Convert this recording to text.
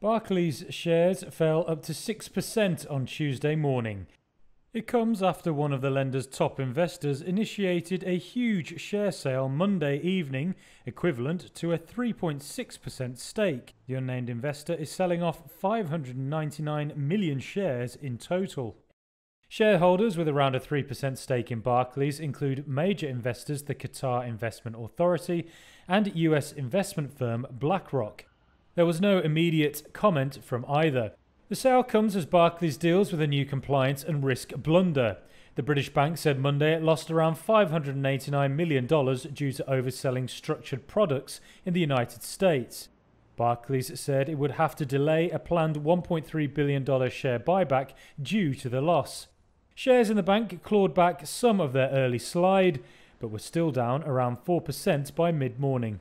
Barclays shares fell up to 6% on Tuesday morning. It comes after one of the lender's top investors initiated a huge share sale Monday evening, equivalent to a 3.6% stake. The unnamed investor is selling off 599 million shares in total. Shareholders with around a 3% stake in Barclays include major investors the Qatar Investment Authority and US investment firm BlackRock. There was no immediate comment from either. The sale comes as Barclays deals with a new compliance and risk blunder. The British bank said Monday it lost around $589 million due to overselling structured products in the United States. Barclays said it would have to delay a planned $1.3 billion share buyback due to the loss. Shares in the bank clawed back some of their early slide, but were still down around 4% by mid morning.